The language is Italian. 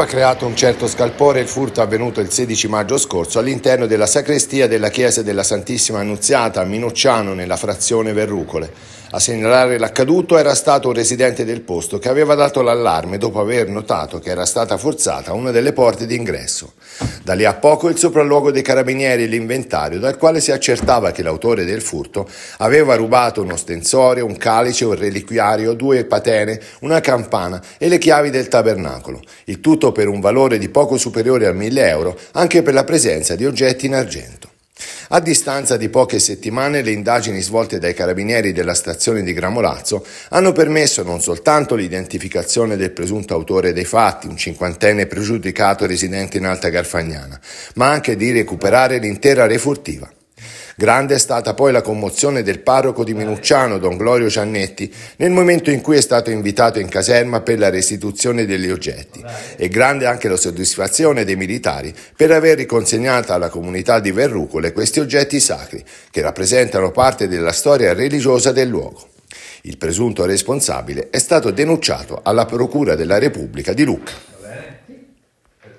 ha creato un certo scalpore il furto avvenuto il 16 maggio scorso all'interno della sacrestia della chiesa della Santissima Annunziata a Minucciano nella frazione Verrucole. A segnalare l'accaduto era stato un residente del posto che aveva dato l'allarme dopo aver notato che era stata forzata una delle porte d'ingresso. Da lì a poco il sopralluogo dei carabinieri e l'inventario, dal quale si accertava che l'autore del furto aveva rubato un ostensorio, un calice, un reliquiario, due patene, una campana e le chiavi del tabernacolo. Il tutto per un valore di poco superiore a 1000 euro, anche per la presenza di oggetti in argento. A distanza di poche settimane le indagini svolte dai carabinieri della stazione di Gramolazzo hanno permesso non soltanto l'identificazione del presunto autore dei fatti, un cinquantenne pregiudicato residente in Alta Garfagnana, ma anche di recuperare l'intera refurtiva. Grande è stata poi la commozione del parroco di Minucciano, don Glorio Giannetti, nel momento in cui è stato invitato in caserma per la restituzione degli oggetti e grande anche la soddisfazione dei militari per aver riconsegnato alla comunità di Verrucole questi oggetti sacri che rappresentano parte della storia religiosa del luogo. Il presunto responsabile è stato denunciato alla Procura della Repubblica di Lucca.